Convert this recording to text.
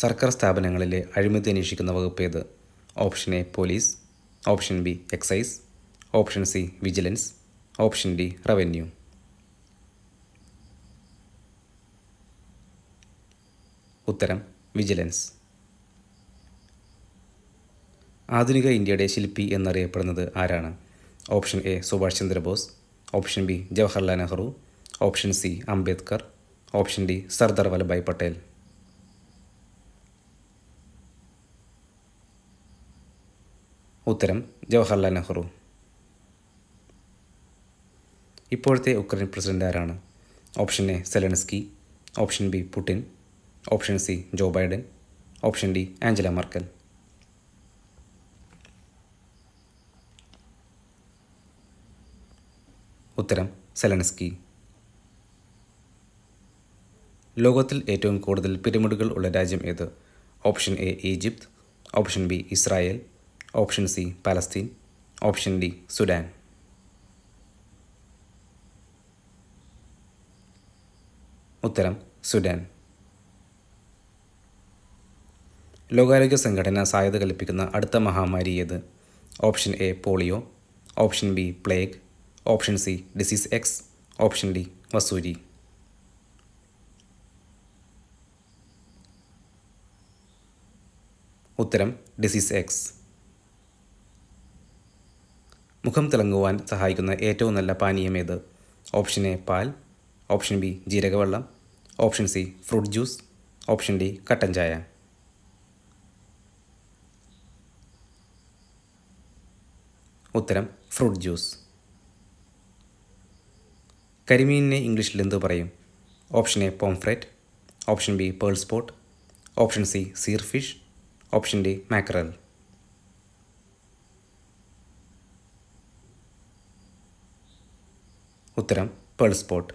സർക്കാർ സ്ഥാപനങ്ങളിലെ അഴിമതി അന്വേഷിക്കുന്ന വകുപ്പ് ഏത് option A police option B excise option C vigilance option D revenue ഉത്തരം വിജിലൻസ് ആധുനിക ഇന്ത്യയുടെ ശില്പി എന്നറിയപ്പെടുന്നത് ആരാണ് option A Subhash Chandra Bose option B Jawaharlal Nehru option C Ambedkar option D Sardar Vallabhbhai Patel ഉത്തരം ജവഹർലാൽ നെഹ്റു ഇപ്പോഴത്തെ ഉക്രൈൻ പ്രസിഡന്റ് ആരാണ് option A Zelensky option B Putin option C Joe Biden option D Angela Merkel ഉത്തരം സെലൻസ്കി ലോകത്തിൽ ഏറ്റവും കൂടുതൽ പിരമിഡുകൾ ഉള്ള രാജ്യം ഏത് option A Egypt option B Israel option C Palestine option D Sudan ഉത്തരം സുഡാൻ ലോകാരോഗ്യ സംഘടന സാധ്യത കൽപ്പിക്കുന്ന അടുത്ത മഹാമാരി ഏത് option A polio option B plague option C disease X option D വസൂരി ഉത്തരം ഡിസീസ് എക്സ് മുഖം തിളങ്ങുവാൻ സഹായിക്കുന്ന ഏറ്റവും നല്ല പാനീയം ഏത് ഓപ്ഷൻ എ പാൽ ഓപ്ഷൻ ബി ജീരകവെള്ളം option C fruit juice option D കട്ടൻ ചായ ഉത്തരം ഫ്രൂട്ട് ജ്യൂസ് കരിമീനിനെ ഇംഗ്ലീഷിൽ എന്ത് പറയും option A pomfret option B pearl spot option C seerfish option D mackerel ഉത്തരം പേൾ സ്പോട്ട്